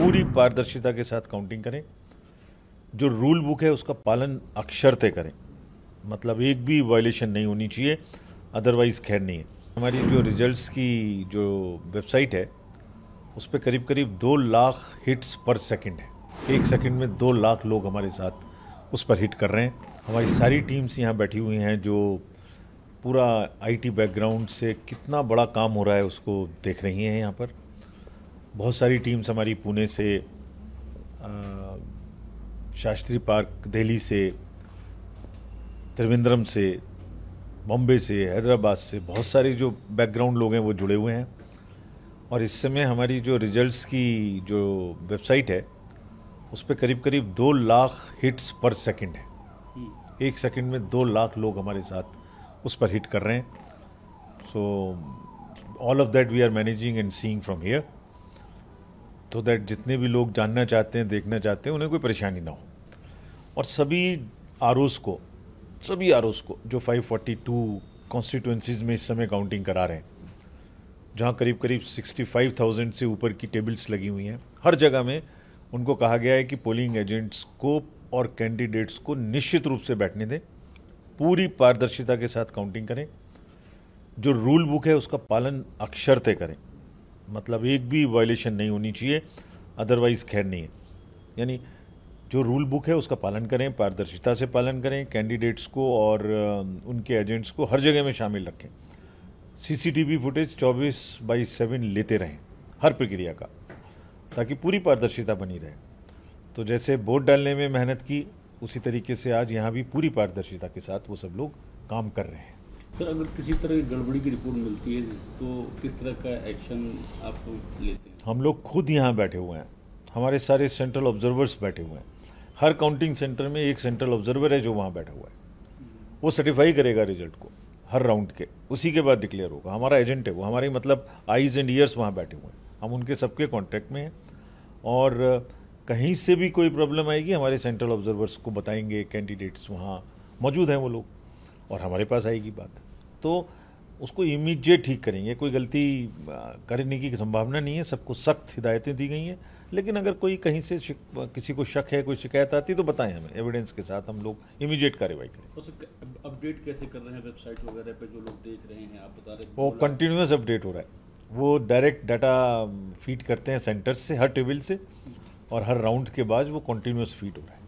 पूरी पारदर्शिता के साथ काउंटिंग करें जो रूल बुक है उसका पालन अक्षरते करें मतलब एक भी वायलेशन नहीं होनी चाहिए अदरवाइज़ खैर नहीं है हमारी जो रिजल्ट्स की जो वेबसाइट है उस पर करीब करीब दो लाख हिट्स पर सेकंड है एक सेकंड में दो लाख लोग हमारे साथ उस पर हिट कर रहे हैं हमारी सारी टीम्स यहाँ बैठी हुई हैं जो पूरा आईटी बैकग्राउंड से कितना बड़ा काम हो रहा है उसको देख रही हैं यहाँ पर बहुत सारी टीम्स हमारी पुणे से शास्त्री पार्क दिल्ली से त्रिवेंद्रम से बॉम्बे से हैदराबाद से बहुत सारे जो बैकग्राउंड लोग हैं वो जुड़े हुए हैं और इस समय हमारी जो रिजल्ट्स की जो वेबसाइट है उस पर करीब करीब दो लाख हिट्स पर सेकंड है हम्म। एक सेकंड में दो लाख लोग हमारे साथ उस पर हिट कर रहे हैं so all of that we are managing and seeing from here तो दैट जितने भी लोग जानना चाहते हैं देखना चाहते हैं उन्हें कोई परेशानी ना हो और सभी आर को सभी आर को जो 542 कॉन्स्टिट्यूंसीज में इस समय काउंटिंग करा रहे हैं जहाँ करीब करीब 65,000 से ऊपर की टेबल्स लगी हुई हैं हर जगह में उनको कहा गया है कि पोलिंग एजेंट्स को और कैंडिडेट्स को निश्चित रूप से बैठने दें पूरी पारदर्शिता के साथ काउंटिंग करें जो रूल बुक है उसका पालन अक्षरते करें मतलब एक भी वायलेशन नहीं होनी चाहिए अदरवाइज़ खैर नहीं है यानी जो रूल बुक है उसका पालन करें पारदर्शिता से पालन करें कैंडिडेट्स को और उनके एजेंट्स को हर जगह में शामिल रखें सीसीटीवी फुटेज 24 बाई सेवन लेते रहें हर प्रक्रिया का ताकि पूरी पारदर्शिता बनी रहे तो जैसे वोट डालने में मेहनत की उसी तरीके से आज यहाँ भी पूरी पारदर्शिता के साथ वो सब लोग काम कर रहे हैं सर अगर किसी तरह की गड़बड़ी की रिपोर्ट मिलती है तो किस तरह का एक्शन आप लेते हैं हम लोग खुद यहाँ बैठे हुए हैं हमारे सारे सेंट्रल ऑब्जर्वर्स बैठे हुए हैं हर काउंटिंग सेंटर में एक सेंट्रल ऑब्जर्वर है जो वहाँ बैठा हुआ है वो सर्टिफाई करेगा रिजल्ट को हर राउंड के उसी के बाद डिक्लेयर होगा हमारा एजेंट है वो हमारे मतलब आईज एंड ईयर्स वहाँ बैठे हुए हैं हम उनके सबके कॉन्टैक्ट में हैं और कहीं से भी कोई प्रॉब्लम आएगी हमारे सेंट्रल ऑब्जर्वर्स को बताएंगे कैंडिडेट्स वहाँ मौजूद हैं वो लोग और हमारे पास आएगी बात तो उसको इमीडिएट ठीक करेंगे कोई गलती करने की संभावना नहीं है सबको सख्त हिदायतें दी गई हैं लेकिन अगर कोई कहीं से किसी को शक है कोई शिकायत आती है तो बताएं हमें एविडेंस के साथ हम लोग इमीडिएट कार्रवाई करें अपडेट तो कैसे कर रहे हैं वेबसाइट वगैरह पे जो लोग देख रहे हैं आप बता रहे हैं वो कंटिन्यूस अपडेट हो रहा है वो डायरेक्ट डाटा फीड करते हैं सेंटर से हर टेबल से और हर राउंड के बाद वो कंटिन्यूस फीड हो रहा है